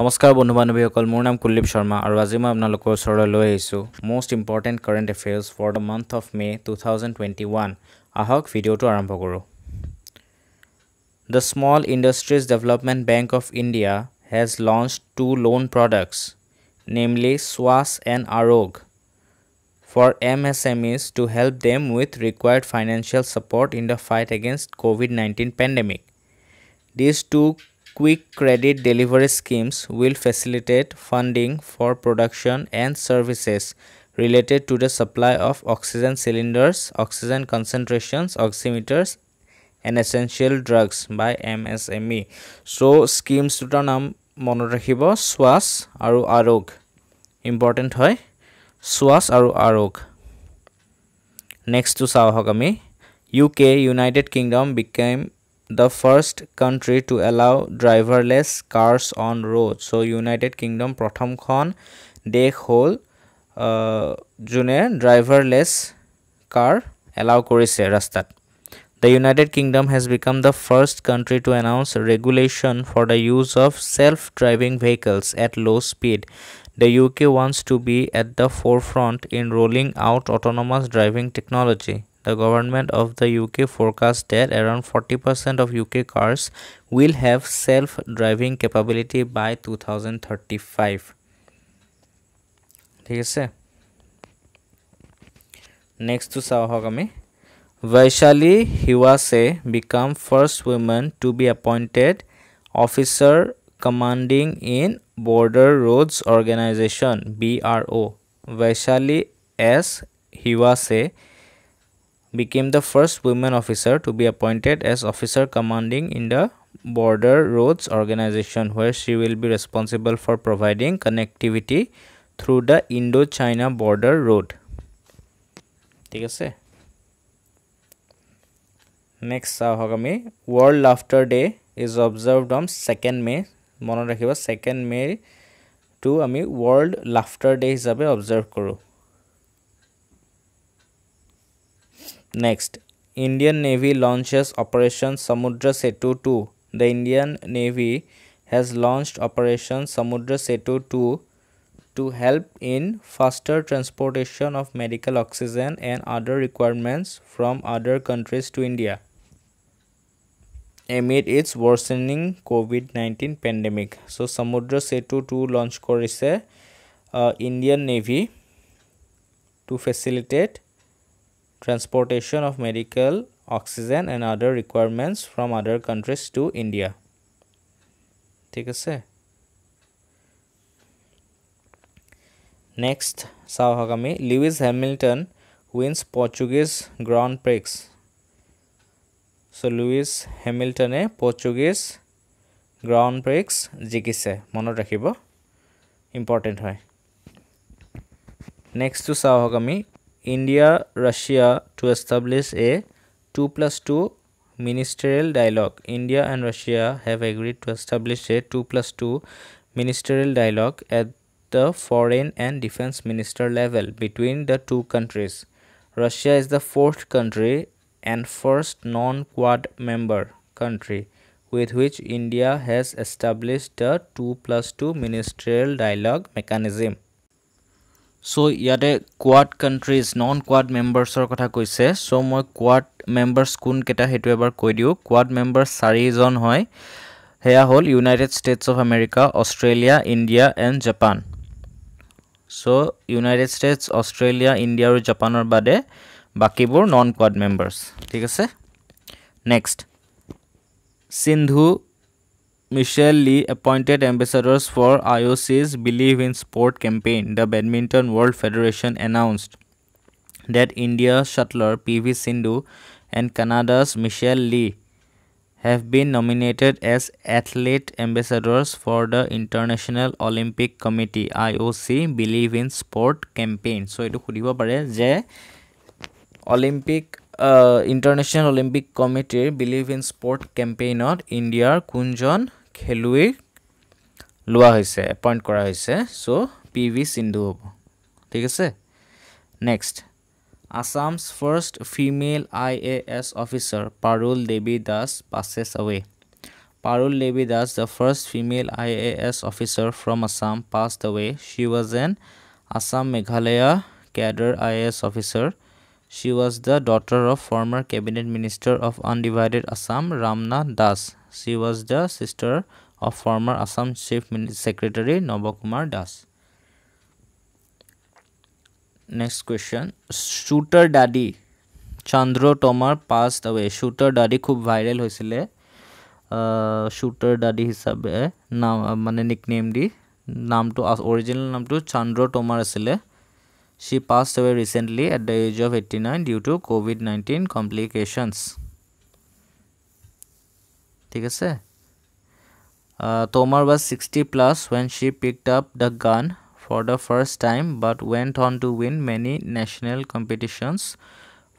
নমস্কাৰ বন্ধু বান্ধৱীসকল মোৰ নাম কুলদীপ শৰ্মা আৰু আজি মই আপোনালোকৰ ওচৰলৈ লৈ আহিছোঁ most important current affairs for the month of May' two thousand twenty one আহক ভিডিঅ'টো আৰম্ভ কৰোঁ the small industries development bank of India has launch two loan products namely শ্বাছ and Arog for M S M Es to help them with required financial support in the fight against covid nineteen pandemic this two quick credit delivery schemes will facilitate funding for production and services related to the supply of oxygen cylinders, oxygen concentrations, oximeters, and essential drugs by MSME. So, schemes to the name Monorahibo, SWAS, Aru Arug. Important hai? SWAS, Aru Arug. Next to Sawahagami, UK, United Kingdom became the first country to allow driverless cars on roads, so united kingdom pratham khon dekh hol uh, june driverless car allow korise the united kingdom has become the first country to announce regulation for the use of self driving vehicles at low speed the uk wants to be at the forefront in rolling out autonomous driving technology the government of the UK forecasts that around 40% of UK cars will have self-driving capability by 2035. Next to Vaishali Hiwase become first woman to be appointed officer commanding in Border Roads Organization, BRO. Vaishali S. Hiwase became the first women officer to be appointed as officer commanding in the border roads organization where she will be responsible for providing connectivity through the indochina border road ঠিক আছে next চাওক আমি world laughter day is observed on second May' মনত ৰাখিব second মে'টো আমি world laughter day' হিচাপে অবজাৰ্ভ কৰোঁ Next, Indian Navy launches Operation Samudra Setu 2. The Indian Navy has launched Operation Samudra Setu 2 to help in faster transportation of medical oxygen and other requirements from other countries to India amid its worsening covid-19 pandemic so samudra setu 2 launch is uh, indian navy to facilitate transportation of medical oxygen and other requirements from other countries to India. Next, Sahagami Lewis Hamilton wins Portuguese Grand Prix. So, Lewis Hamilton is Portuguese Grand Prix. Jigise, Monodakibo. Important. Next to Sahagami, India Russia to establish a 2 plus 2 ministerial dialogue. India and Russia have agreed to establish a 2 plus 2 ministerial dialogue at the foreign and defense minister level between the two countries. Russia is the fourth country and first non quad member country with which India has established a 2 plus 2 ministerial dialogue mechanism. So' ইয়াতে Quad countries non Quad মেম্বাৰ্ছৰ কথা কৈছে চ' মই Quad members কোনকেইটা সেইটো এবাৰ কৈ দিওঁ কোৱাড মেম্বাৰ্ছ চাৰিজন হয় সেয়া হ'ল United States of America Australia India and Japan so' United States Australia India আৰু জাপানৰ বাদে বাকীবোৰ নন কোৱাড মেম্বাৰ্ছ ঠিক আছে next Sindhu Michelle Lee appointed ambassadors for IOC's Believe in Sport campaign, the Badminton World Federation announced that India's shuttler PV Sindhu and Canada's Michelle Lee have been nominated as athlete ambassadors for the International Olympic Committee IOC Believe in Sport campaign. So এইটো সুধিব পাৰে Olympic International Olympic Committee Believe in Sport campaign or India কোনজন খেলুৱৈক লোৱা হৈছে appoint কৰা হৈছে চ' পি ভি সিন্ধু হ'ব ঠিক আছে next Assam's first female I A S officer Parul Devi Das passes away Parul Devi Das the first female I A S officer from Assam passed away she was an Assam Meghalaya cadre I A S officer she was the daughter of former cabinet minister of undivided Assam Ramnath Das she was the sister of former assam chief secretary nobokumar das next question shooter daddy chandra tomar passed away shooter daddy khub viral hoisile uh, shooter daddy hisabe naam mane nickname di naam to original naam to chandra tomar asile she passed away recently at the age of 89 due to covid-19 complications ठीक है Tomar was sixty plus when she picked up the gun for the first time but went on to win many national competitions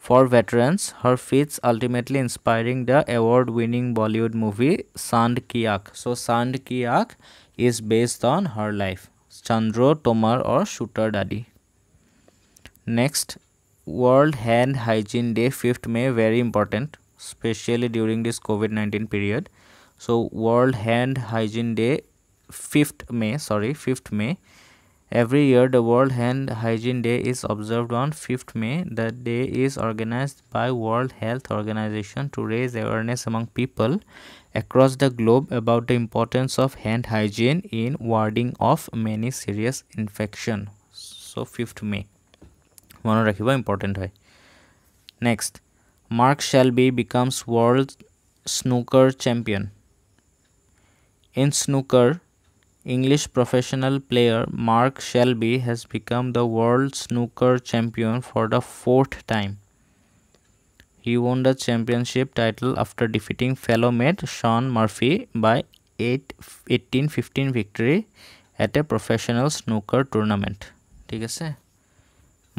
for veterans her feats ultimately inspiring the award winning Bollywood movie Saand Ki Aankh so Saand Ki Aankh is based on her life Chandro Tomar और shooter daddy next world hand hygiene day fifth May very important especially during this COVID-19 period. So World Hand Hygiene Day 5th May, sorry, 5th May. Every year the World Hand Hygiene Day is observed on 5th May. The day is organized by World Health Organization to raise awareness among people across the globe about the importance of hand hygiene in warding off many serious infections. So 5th May. One রাখিব important হয় Next. Mark Shelby becomes world snooker champion. In snooker, English professional player Mark Shelby has become the world snooker champion for the fourth time. He won the championship title after defeating fellow mate Sean Murphy by 8 18 15 victory at a professional snooker tournament.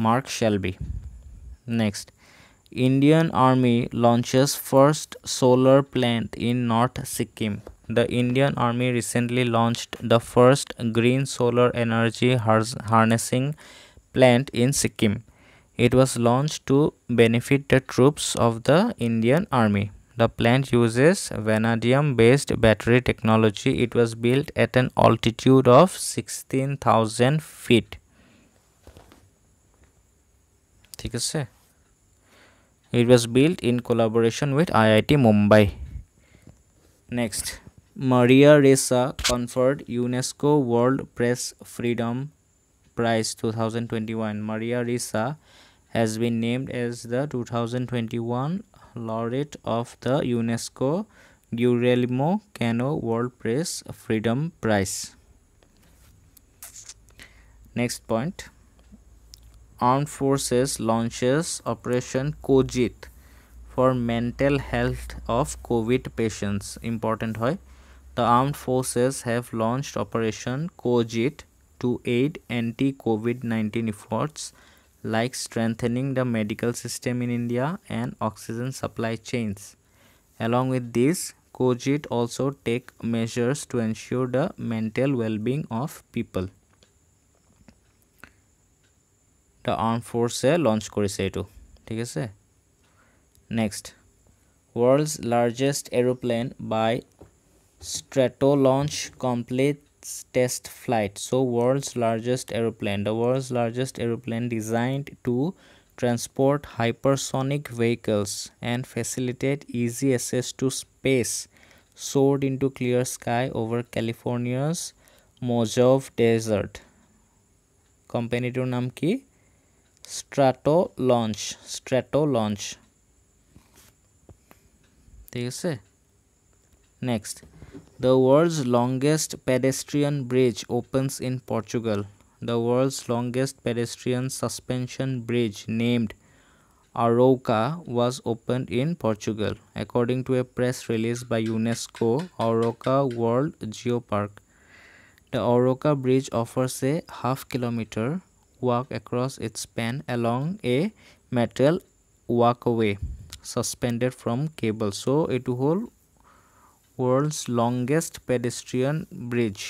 Mark Shelby. Next. Indian Army launches first solar plant in North Sikkim. The Indian Army recently launched the first green solar energy harnessing plant in Sikkim. It was launched to benefit the troops of the Indian Army. The plant uses vanadium-based battery technology. It was built at an altitude of 16,000 feet. ঠিক আছে it was built in collaboration with IIT Mumbai. Next, Maria Ressa conferred UNESCO World Press Freedom Prize 2021. Maria Ressa has been named as the 2021 laureate of the UNESCO Guglielmo Cano World Press Freedom Prize. Next point. Armed Forces launches Operation Kojit for mental health of COVID patients. Important hoy. The Armed Forces have launched Operation Kojit to aid anti-COVID-19 efforts like strengthening the medical system in India and oxygen supply chains. Along with this, Kojit also take measures to ensure the mental well-being of people. The armed forces launch কৰিছে এইটো ঠিক আছে next world's largest aeroplane by Stratolaunch complete test flight so' world's largest aeroplane the world's largest aeroplane designed to transport hypersonic vehicles and facilitated easy access to space soared into clear sky over California's Mojave desert কোম্পানীটোৰ নাম কি strato launch strato launch next the world's longest pedestrian bridge opens in portugal the world's longest pedestrian suspension bridge named Aroca was opened in Portugal. According to a press release by UNESCO, Aroca World Geopark, the Aroca Bridge offers a half-kilometer walk across its span along a metal walkway suspended from cable so it will world's longest pedestrian bridge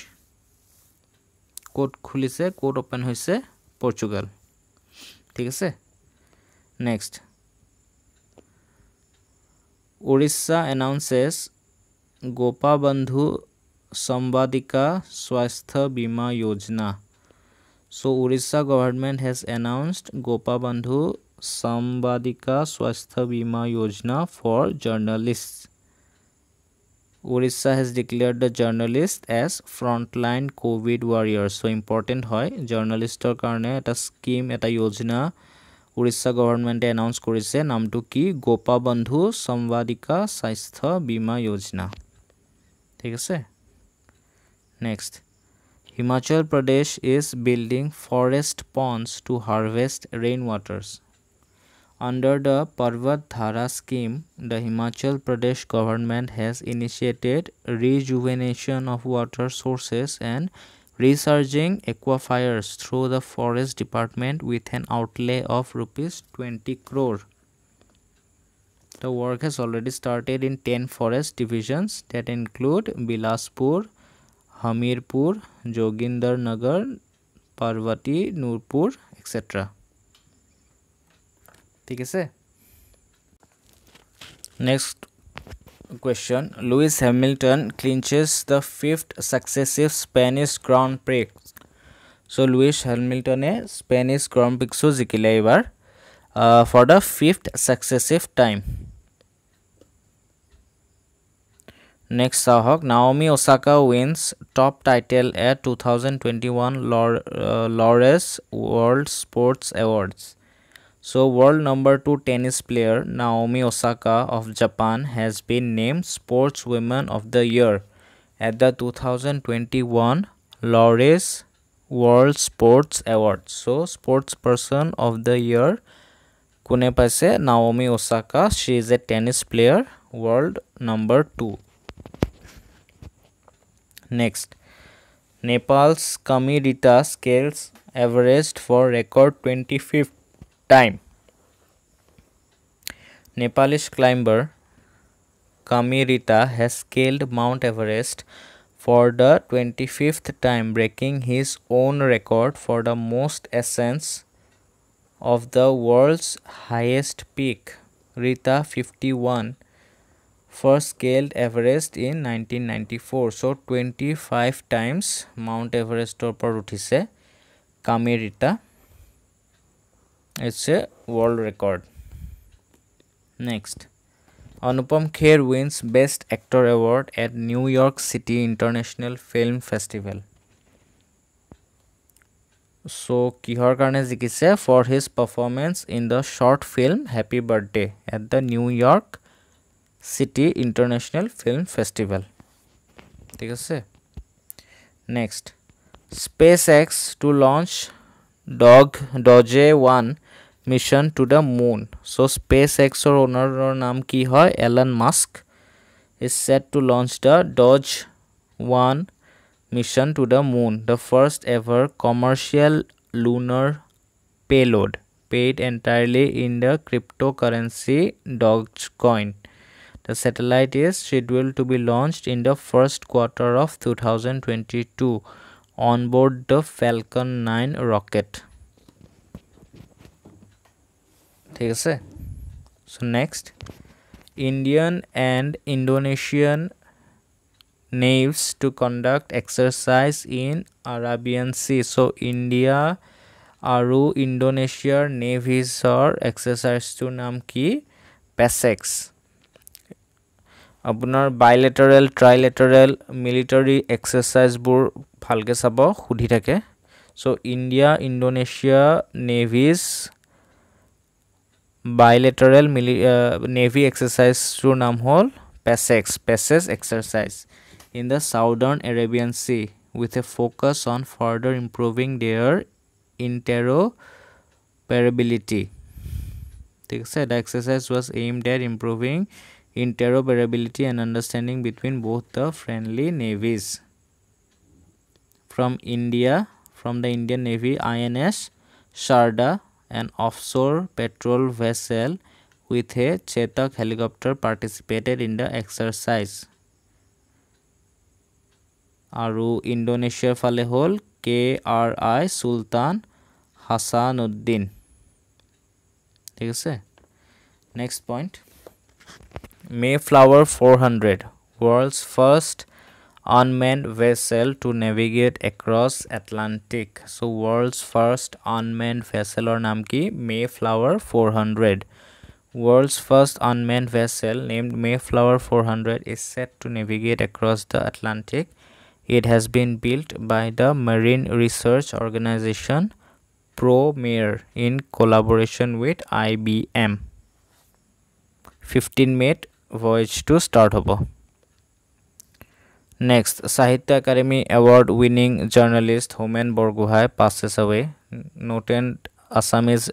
কোড খুলিছে কোড open হৈছে Portugal ঠিক আছে next Odisha announces Gopabandhu Sambadika Swasthya Bima Yojana So Orissa government has announced Gopabandhu Sambadika Swastha Bima Yojana for journalists. Orissa has declared the journalists as frontline COVID warriors. So important hoy journalists or karne at a scheme at a yojana Orissa government announced korise nam to ki Gopabandhu Sambadika Swastha Bima Yojana. Take a say. Next. Himachal Pradesh is building forest ponds to harvest rainwaters. Under the Parvat Dhara scheme, the Himachal Pradesh government has initiated rejuvenation of water sources and resurging aquifers through the forest department with an outlay of rupees 20 crore. The work has already started in 10 forest divisions that include Bilaspur, Hamirpur Joginder Nagar Parvati Nurpur etcetera ठीक है next question Lewis Hamilton clinches the fifth successive Spanish grand prix so Lewis हैमिल्टने Spanish crown प्रिक्सो जिकिले यार for the fifth successive time Next Sahak Naomi Osaka wins top title at 2021 Lores uh, World Sports Awards. So world number 2 tennis player Naomi Osaka of Japan has been named Sportswoman of the Year at the 2021 Lores World Sports Awards. So Sports Person of the Year Kune Naomi Osaka. She is a tennis player world number 2. Next, Nepal's Kamirita scales averaged for record 25th time. Nepalese climber Kamirita has scaled Mount Everest for the 25th time, breaking his own record for the most ascents of the world's highest peak, Rita 51, first scaled Everest in 1994. So 25 times Mount Everest or Parutise Kamirita. It's a world record. Next. Anupam Kher wins Best Actor Award at New York City International Film Festival. So, Kihar Karnesiki for his performance in the short film Happy Birthday at the New York uh, city international film festival ঠিক আছে next SpaceX to launch dog Doge one mission to the moon so space এক্সৰ অ'নাৰৰ নাম কি হয় Elon Musk is set to launch the Doge one mission to the moon the first ever commercial lunar payload paid entirely in the cryptocurrency Dogecoin the satellite is scheduled to be launched in the first quarter of 2022 on board the Falcon 9 rocket. So next, Indian and Indonesian navies to conduct exercise in Arabian Sea. So India Aru Indonesia navies are exercise to Namki PESEX. আপোনাৰ বাইলেটৰেল ট্ৰাইলেটৰেল military এক্সাৰচাইজবোৰ ভালকৈ চাব সুধি থাকে so' India Indonesia navies bilateral মিলি navy এক্সাৰচাইজটোৰ নাম হ'ল PASSEX PASSEX exercise in the southern Arabian sea with a focus on further improving their interoperability ঠিক আছে the exercise was aimed at improving interoperability and understanding between both the friendly navies from india from the indian navy ins sharda an offshore patrol vessel with a chetak helicopter participated in the exercise aru indonesia phale hol kri sultan hasanuddin thik next point Mayflower 400, world's first unmanned vessel to navigate across Atlantic. So world's first unmanned vessel or নাম Mayflower 400. World's first unmanned vessel named Mayflower 400 is set to navigate across the Atlantic. It has been built by the Marine Research Organization ProMare in collaboration with IBM. 15 mate voyage to start hobo next sahitya academy award winning journalist homen borgohai passes away noted assamese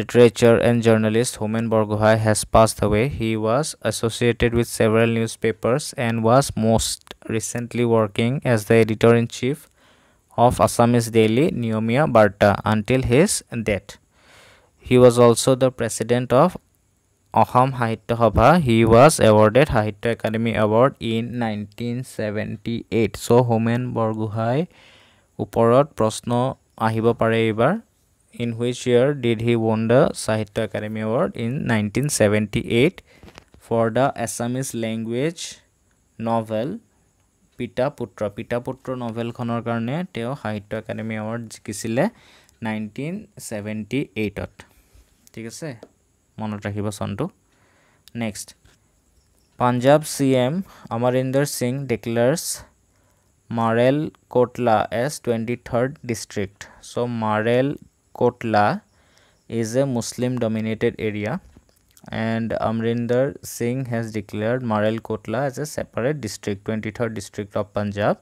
literature and journalist homen borgohai has passed away he was associated with several newspapers and was most recently working as the editor in chief of assamese daily Niyomia barta until his death he was also the president of Asam Sahitya Sabha he was awarded Sahitya Akademi award in nineteen seventy eight so' Homen Borgohain ওপৰত প্ৰশ্ন আহিব পাৰে এইবাৰ in which year did he won the Sahitya Akademi award in nineteen seventy eight for the Assamese language novel Pita Putra Pita Putra নভেলখনৰ কাৰণে তেওঁ Sahitya Akademi award জিকিছিলে nineteen seventy এইটত ঠিক আছে মনত ৰাখিব চনটো next Punjab C M Amarinder Singh ডিক্লেয়াৰ্ছ মাৰেল Malerkotla as twenty third district so' Malerkotla is a Muslim dominated area and Amarinder Singh has declared Malerkotla as a separate district twenty third district of Punjab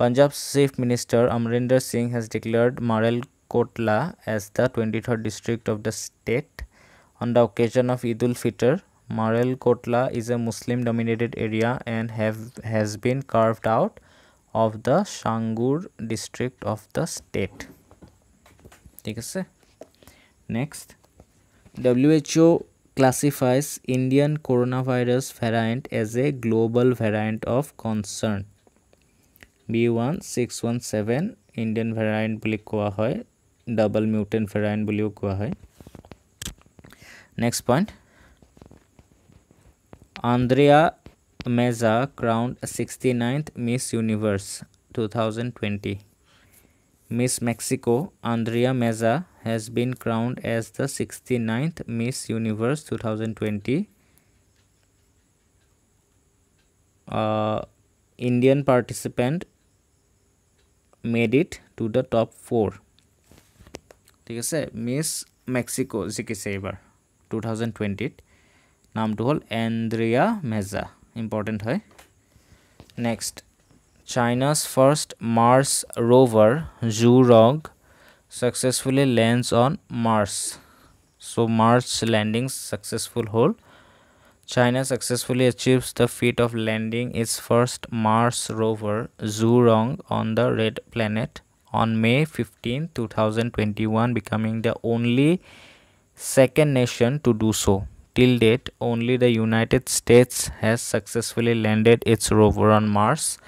Punjab chief minister Amarinder Singh has declared Malerkotla as the twenty third district of the state On the occasion of Eid al-Fitr, Marel Kotla is a Muslim dominated area and have has been carved out of the Shangur district of the state. ঠিক আছে next WHO classifies Indian coronavirus variant as a global variant of concern. B1617 Indian variant বুলি কোৱা হয় double mutant next point andrea meza crowned 69th miss universe 2020 miss mexico andrea meza has been crowned as the 69th miss universe 2020 uh, indian participant made it to the top 4 ठीक है miss Mexico जी किसे एबार 2020. নামটো হ'ল Andrea Meza important হয় next China's first Mars rover Zhurong successfully lands on Mars. So Mars landing successful whole. China successfully achieves the feat of landing its first Mars rover Zhurong on the red planet on May 15, 2021 becoming the only second nation to do so. Till date, only the United States has successfully landed its rover on Mars.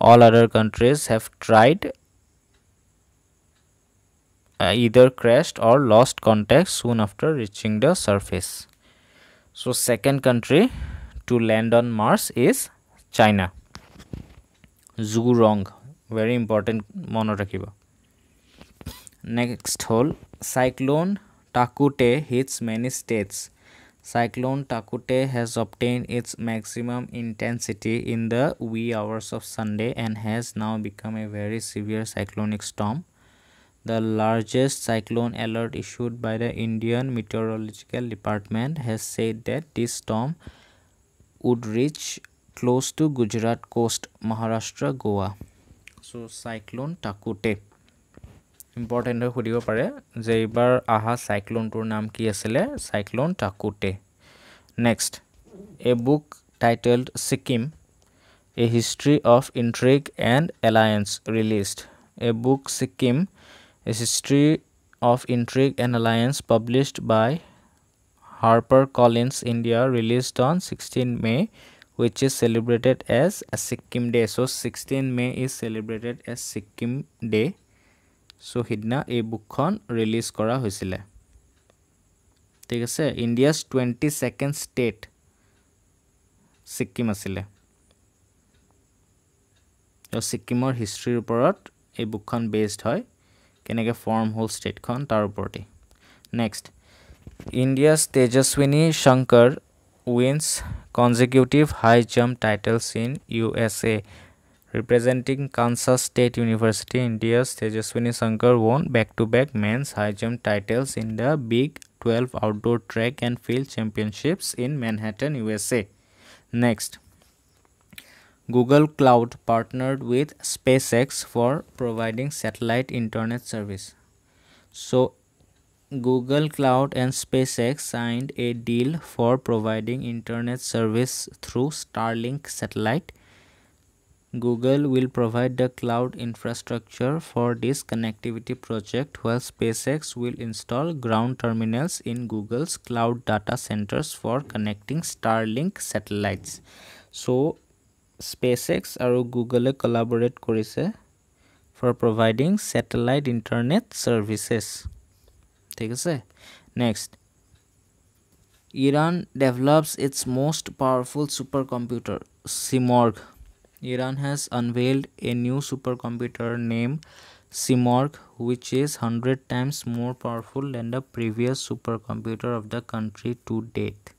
All other countries have tried uh, either crashed or lost contact soon after reaching the surface. So second country to land on Mars is China. Zhu Rong, very important মনত Next hole, cyclone. Takute hits many states. Cyclone Takute has obtained its maximum intensity in the wee hours of Sunday and has now become a very severe cyclonic storm, the largest cyclone alert issued by the Indian Meteorological Department has said that this storm would reach close to Gujarat coast, Maharashtra, Goa. So cyclone Takute. Important হৈ সুধিব পাৰে যে এইবাৰ অহা চাইক্লনটোৰ নাম কি আছিলে cyclone Tauktae next a book titled Sikkim a history of intrigue and alliance released a book Sikkim a history of intrigue and alliance published by Harper Collins India released on sixteen May which is celebrated as a Sikkim day' so' sixteen May' is celebrated as Sikkim day' so' সিদিনা এই বুকখন release কৰা হৈছিলে ঠিক আছে India's twenty second state Sikkim আছিলে ছিকিমৰ হিষ্ট্ৰীৰ ওপৰত এই বুকখন বেছড হয় কেনেকৈ ফৰ্ম হ'ল ষ্টেটখন তাৰ ওপৰতে next India's Tejaswin Shankar wins consecutive high jump titles in U S A Representing Kansas State University, India's Tejaswini Sankar won back-to-back -back men's high jump titles in the Big 12 Outdoor Track and Field Championships in Manhattan, USA. Next, Google Cloud partnered with SpaceX for providing satellite internet service. So, Google Cloud and SpaceX signed a deal for providing internet service through Starlink satellite Google will provide the cloud infrastructure for this connectivity project while SpaceX will install ground terminals in Google's cloud data centers for connecting Starlink satellites. So SpaceX আৰু Google collaborate কৰিছে for providing satellite internet services. ঠিক আছে? Next Iran develops its most powerful supercomputer, Simorgh. Iran has unveiled a new supercomputer named Simorgh, which is 100 times more powerful than the previous supercomputer of the country to date.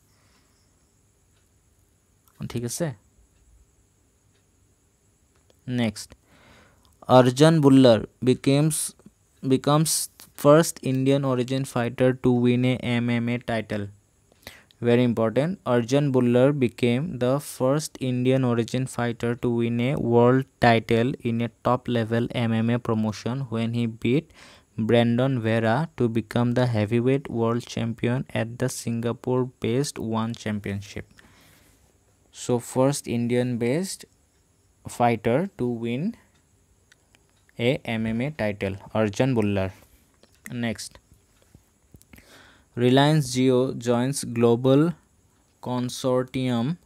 ঠিক আছে next arjun buller becomes becomes first indian origin fighter to win a mma title very important arjun buller became the first indian origin fighter to win a world title in a top level mma promotion when he beat brandon vera to become the heavyweight world champion at the singapore based one championship so first indian based fighter to win a mma title arjun buller next Reliance Geo joins global consortium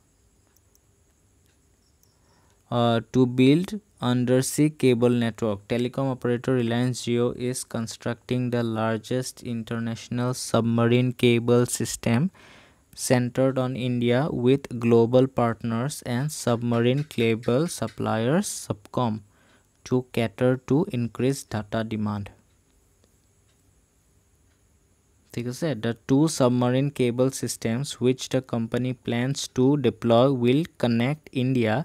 uh, to build undersea cable network. Telecom operator Reliance Geo is constructing the largest international submarine cable system centered on India with global partners and submarine cable suppliers Subcom to cater to increased data demand. ঠিক আছে the two submarine cable systems which the company plans to deploy will connect India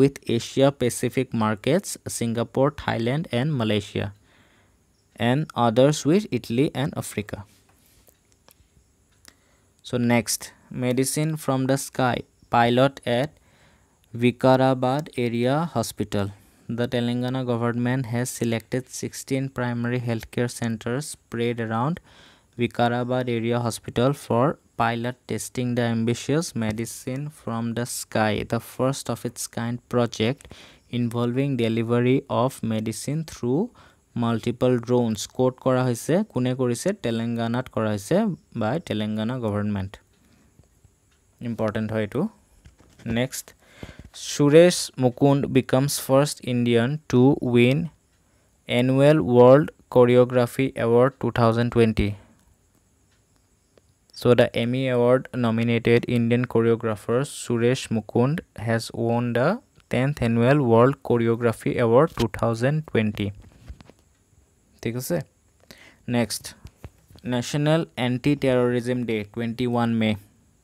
with Asia Pacific markets Singapore Thailand and Malaysia and others with Italy and Africa so next medicine from the sky pilot at Vikarabad area hospital the Telangana government has selected 16 primary healthcare centers spread around Vikarabad Area Hospital for pilot testing the ambitious medicine from the sky, the first of its kind project involving delivery of medicine through multiple drones. Quote kora hoise, kune kori se, Telangana kora hoise by Telangana government. Important hoi to. Next, Suresh Mukund becomes first Indian to win annual world choreography award 2020. So the Emmy Award nominated Indian choreographer Suresh Mukund has won the 10th annual World Choreography Award 2020. Next, National Anti-Terrorism Day, 21 May.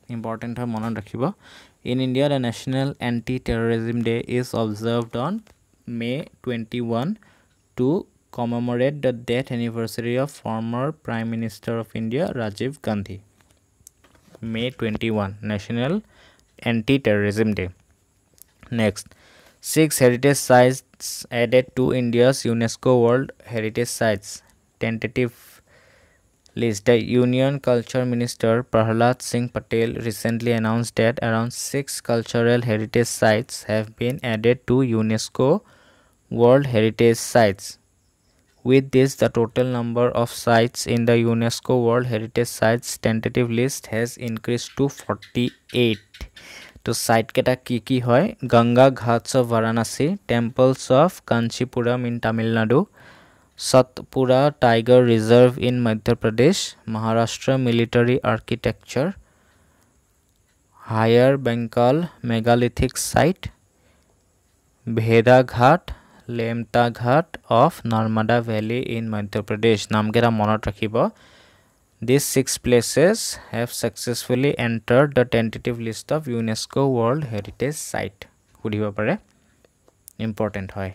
Important to remember. In India, the National Anti-Terrorism Day is observed on May 21 to commemorate the death anniversary of former Prime Minister of India, Rajiv Gandhi. May 21, National Anti-Terrorism Day. Next, six heritage sites added to India's UNESCO World Heritage Sites. Tentative list. The Union Culture Minister Prahlad Singh Patel recently announced that around six cultural heritage sites have been added to UNESCO World Heritage Sites. With this, the total number of sites in the UNESCO World Heritage Sites tentative list has increased to 48. তো সাইটকেইটা কি কি হয় Ganga ghats of Varanasi temples of Kanchipuram in Tamil Nadu Satpura tiger reserve in Madhya Pradesh Maharashtra military architecture Hire Benkal megalithic site ভেদাঘাট Lameta Ghat of Narmada valley in Madhya Pradesh নামকেইটা মনত ৰাখিব this six places have successfully enter the tentative list of UNESCO world heritage site সুধিব পাৰে ইম্পৰ্টেণ্ট হয়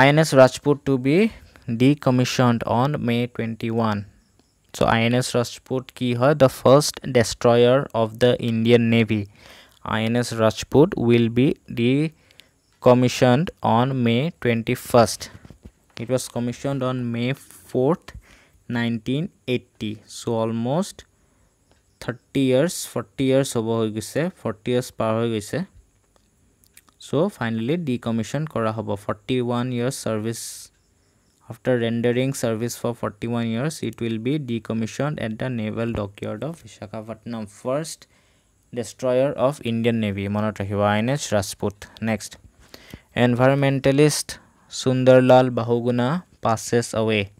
I N S Rajput to be decommission on May twenty one so' I N S Rajput কি হয় the first destroyer of the Indian navy I N S Rajput will be de commissioned on May 21st. It was commissioned on May 4th, 1980. So almost 30 years, 40 years over hoi gise, 40 years par hoi gise. So finally decommissioned kora hobo. 41 years service. After rendering service for 41 years, it will be decommissioned at the Naval Dockyard of Vishakhapatnam. First destroyer of Indian Navy. Monotrahiva INS Rasput. Next. Environmentalist Sundarlal Bahuguna passes away.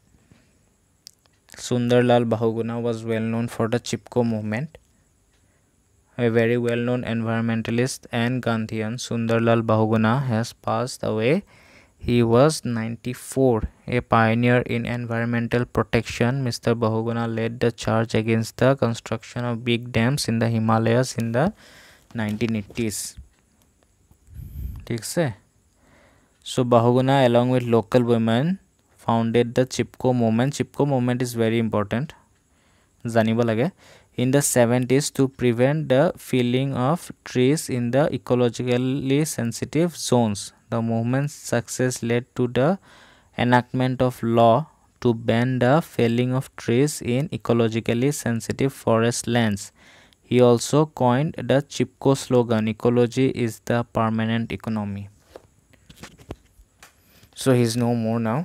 Sundarlal Bahuguna was well known for the Chipko movement. A very well known environmentalist and Gandhian Sundarlal Bahuguna has passed away. He was 94, a pioneer in environmental protection. Mr. Bahuguna led the charge against the construction of big dams in the Himalayas in the 1980s. ठीक से so Bahuguna along with local women founded the Chipko movement. Chipko movement is very important. in the 70s to prevent the felling of trees in the ecologically sensitive zones. The movement's success led to the enactment of law to ban the felling of trees in ecologically sensitive forest lands. He also coined the Chipko slogan, ecology is the permanent economy. so he is no more now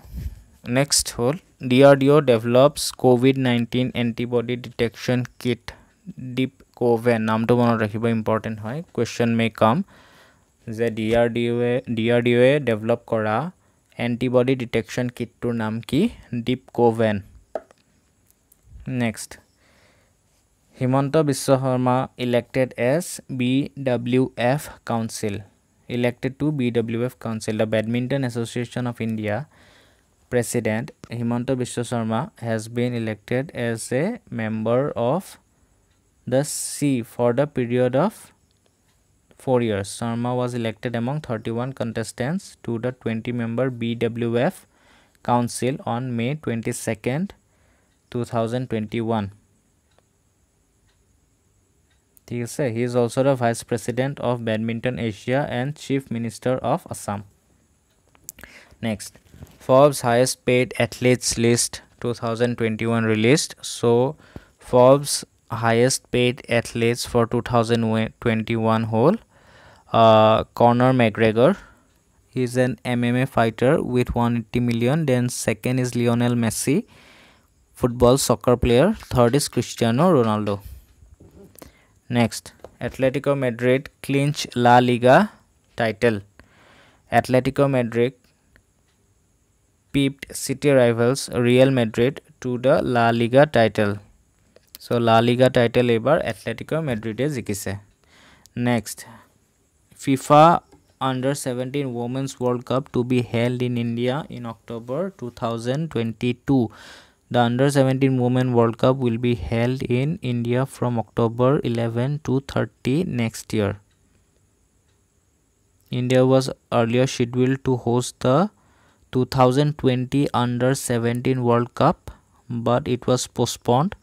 next hole drdo develops covid 19 antibody detection kit deep coven naam to mona rakhibo important hoy question may come je drdo drdo e develop kara antibody detection kit tur naam ki deep coven next himanta biswa sharma elected as bwf council elected to BWF Council. The Badminton Association of India President Himanta Biswa Sharma has been elected as a member of the C for the period of 4 years. Sharma was elected among 31 contestants to the 20-member BWF Council on May 22, 2021. ঠিক আছে he is also the vice president of badminton Asia and chief minister of Assam next Forbes highest paid athletes list two thousand twenty one released so' Forbes highest paid athletes for two thousand twenty one হ'ল Conor মেগ্ৰেগৰ he is an MMA fighter with 180 million. Then second is Lionel Messi, football soccer player. Third is Cristiano Ronaldo. Next, Atletico Madrid clinch La Liga title. Atletico Madrid peeped city rivals Real Madrid to the La Liga title. So, La Liga title ever Atletico Madrid is e Next, FIFA Under-17 Women's World Cup to be held in India in October 2022. The Under 17 Women World Cup will be held in India from October 11 to 30 next year. India was earlier scheduled to host the 2020 Under 17 World Cup but it was postponed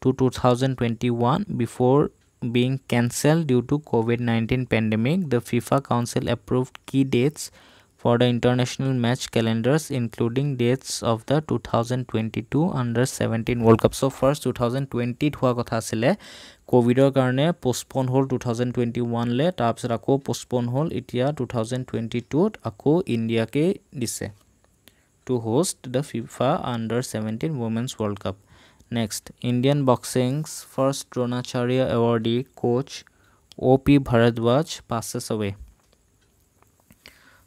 to 2021 before being cancelled due to COVID-19 pandemic. The FIFA Council approved key dates for the international match calendars including dates of the 2022 under 17 world cup so first 2020 হোৱা কথা আছিলে কোভিডৰ কাৰণে পোষ্টপন হ'ল two thousand twenty ওৱানলৈ তাৰপিছত আকৌ পোষ্টপন হ'ল এতিয়া টু থাউজেণ্ড টুৱেণ্টি টুত আকৌ ইণ্ডিয়াকেই দিছে to host the FIFA under seventeen women's world cup next Indian boxing's first Dronacharya awardee coach O' P Bharadwaj passes away'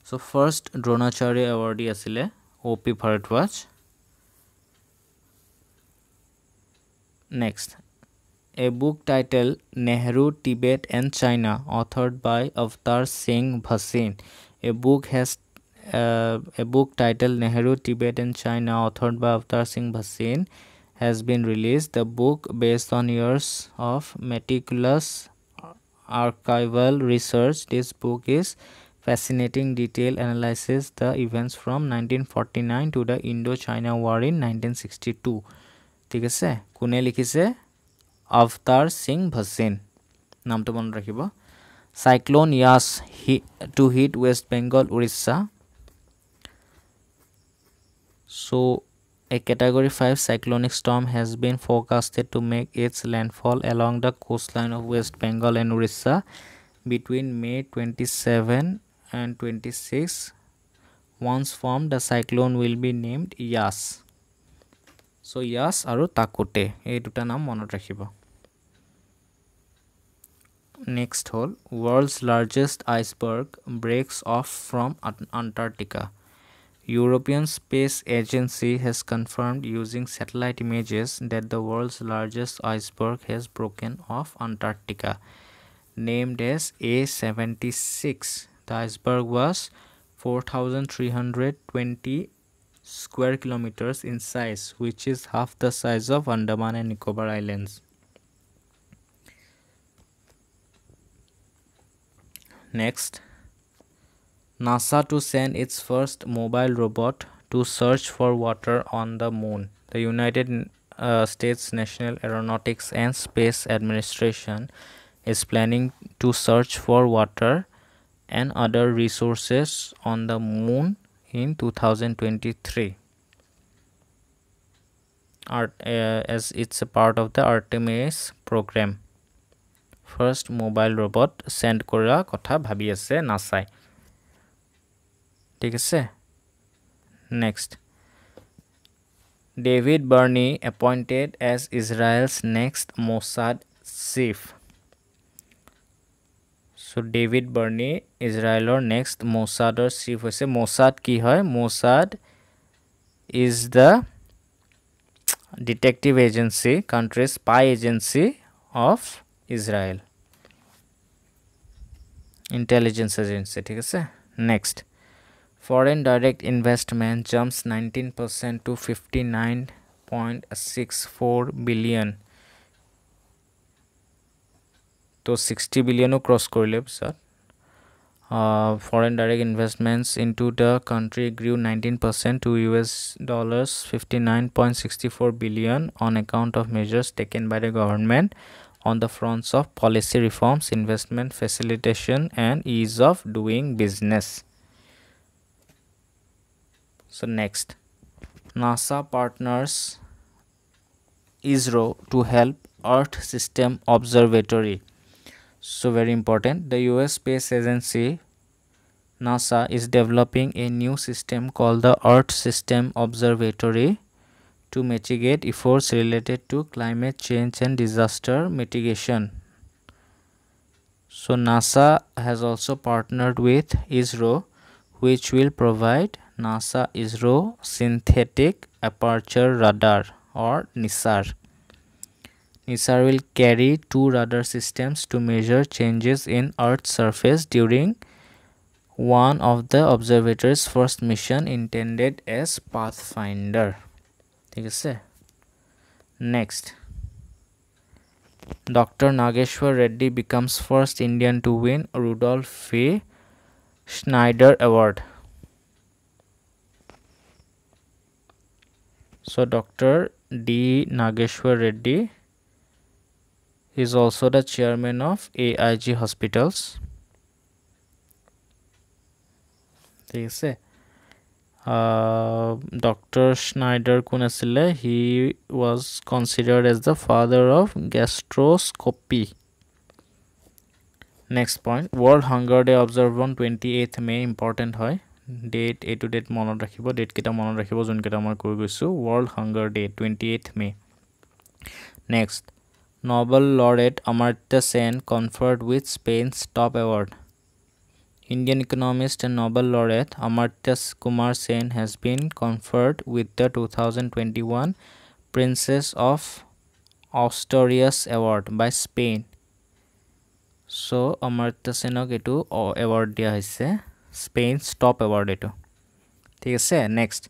so first Dronacharya awardee O P Bharadwaj next a book title Nehru Tibet and China authored by Avtar Singh Bhasin a book has a book title Nehru Tibet and China authored by Avtar Singh Bhasin has been release the book based on years of meticulous archival research this book is fascinating detail analyzes the events from 1949 to the Indo-China War in 1962 ঠিক আছে কোনে লিখিছে আফতাৰ Singh ভচিন to hit West Bengal, ইয়াছ So, a category 5 cyclonic storm has been forecasted to make its landfall along the coastline of West Bengal and Orissa between May 27 and 26 once formed the cyclone will be named Yas so yas আৰু তাকোতে এই দুটা নাম মনত ৰাখিব Next hole. World's largest iceberg breaks off from Antarctica. European Space Agency has confirmed using satellite images that the world's largest iceberg has broken off Antarctica, named as A76. The iceberg was 4,320 square kilometers in size, which is half the size of Andaman and Nicobar Islands. Next, NASA to send its first mobile robot to search for water on the moon. The United uh, States National Aeronautics and Space Administration is planning to search for water and other resources on the moon in 2023 Art, uh, as it's a part of the Artemis program. First mobile robot sent Korea Kota Babiase Nasai. Take a say. Next. David Bernie appointed as Israel's next Mossad chief. So David Barnea इजराइलर next मोसादर chief से Mossad की है Mossad is the detective agency country's spy agency of Israel intelligence agency ठीक है next foreign direct investment jumps nineteen percent to fifty nine point six four billion তো sixty বিলিয়নো cross কৰিলে পিছত foreign direct investments into the country grew nineteen percent to U S dollars fifty nine point sixty four billion on account of measures taken by the government on the fronts of policy reforms investment facilitation and ease of doing business So next, NASA partners ISRO to help Earth System Observatory so very important the us space agency nasa is developing a new system called the earth system observatory to mitigate efforts related to climate change and disaster mitigation so nasa has also partnered with isro which will provide nasa isro synthetic aperture radar or nisar ISAR will carry two radar systems to measure changes in Earth's surface during one of the observatory's first mission intended as Pathfinder. Next, Dr. Nageshwar Reddy becomes first Indian to win Rudolf V. Schneider Award. So Dr. D. Nageshwar Reddy He is also the chairman of AIG Hospitals. Uh, Dr. Schneider Kunasile, he was considered as the father of gastroscopy. Next point, World Hunger Day observed on 28th May, important hoy. Date, A to date, mono rakhibo, date kita mono rakhibo, zun kita World Hunger Day, 28th May. Next, Nobel laureate Amartya Sen conferred with Spain's top award. Indian economist and Nobel laureate Amartya Kumar Sen has been conferred with the 2021 Princess of Asturias Award by Spain. So Amartya সেনক award award দিয়া হৈছে স্পেইনছ top award এইটো ঠিক আছে next.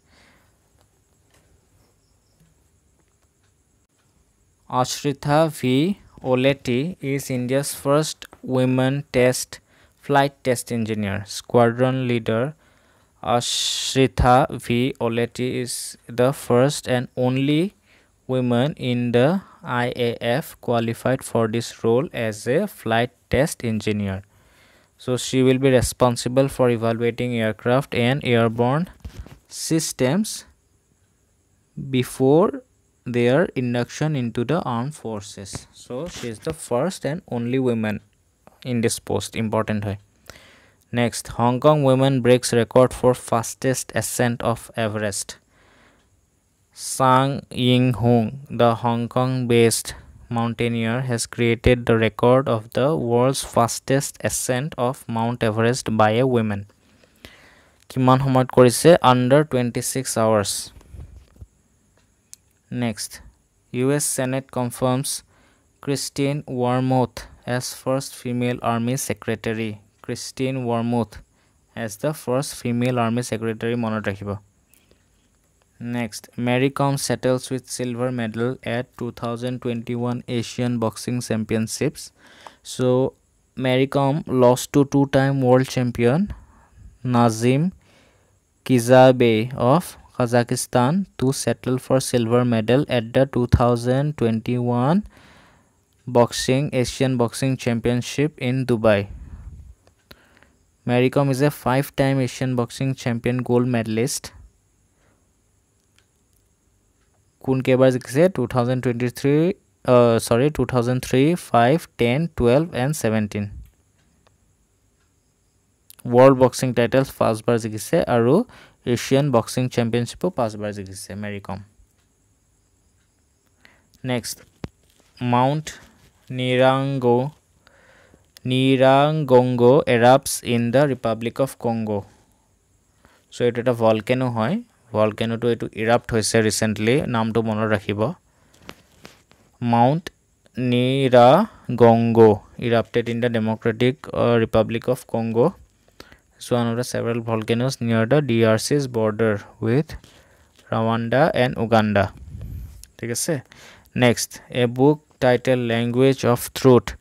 Ashrita V. Oleti is India's first women test flight test engineer. Squadron leader Ashrita V. Oleti is the first and only woman in the IAF qualified for this role as a flight test engineer. So she will be responsible for evaluating aircraft and airborne systems before their induction into the armed forces so she is the first and only woman in this post important hai. next hong kong women breaks record for fastest ascent of everest sang ying hong the hong kong based mountaineer has created the record of the world's fastest ascent of mount everest by a woman kiman humat korise under 26 hours Next, US Senate confirms Christine Wormuth as first female army secretary. Christine Wormuth as the first female army secretary monitor. Next, Maricom settles with silver medal at 2021 Asian Boxing Championships. So, Maricom lost to two-time world champion Nazim Kizabe of Kazakhstan to settle for silver medal at the 2021 boxing Asian Boxing Championship in Dubai. Mary Kom is a five-time Asian Boxing Champion gold medalist. Kun Kebar said 2023, uh, sorry, 2003, 5, 10, 12 and 17. World Boxing titles, first bar said, Asian boxing চেম্পিয়নশ্বিপো পাঁচবাৰ জিকিছে Mary Kom next mount Nyiragongo Nyiragongo erupts in the republic of Congo so' এইটো এটা volcano হয় ভলকেনোটো এইটো ইৰাপ্ট হৈছে recently নামটো মনত ৰাখিব mount Nyira Nyiragongo erupted in the democratic republic of Congo is one of the several volcanoes near the DRC's border with Rwanda and Uganda. Next, a book titled Language of Truth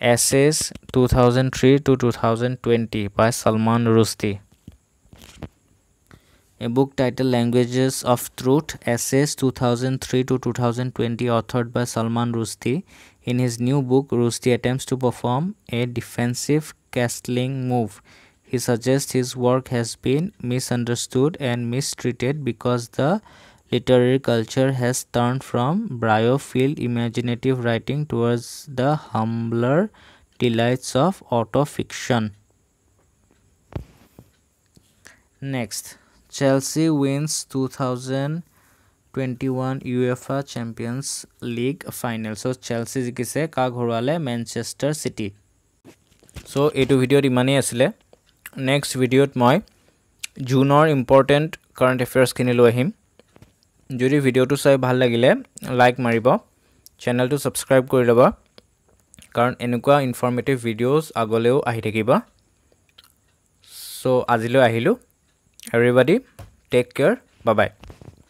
Essays 2003 to 2020 by Salman Rushdie. A book titled Languages of Truth Essays 2003 to 2020 authored by Salman Rushdie. In his new book, Rushdie attempts to perform a defensive castling move He suggests his work has been misunderstood and mistreated because the literary culture has turned from bryophile imaginative writing towards the humbler delights of autofiction. Next, Chelsea wins 2021 UEFA Champions League final. So, Chelsea is Manchester City. So, this video is next ভিডিঅ'ত মই জুনৰ important current এফেয়াৰ্ছখিনি লৈ আহিম যদি ভিডিঅ'টো চাই ভাল লাগিলে লাইক মাৰিব চেনেলটো ছাবস্ক্ৰাইব কৰি ল'ব কাৰণ এনেকুৱা ইনফৰ্মেটিভ ভিডিঅ'জ আগলৈও আহি থাকিব ছ' আজিলৈ আহিলোঁ এভৰিবাদী টেক কেয়াৰ বাই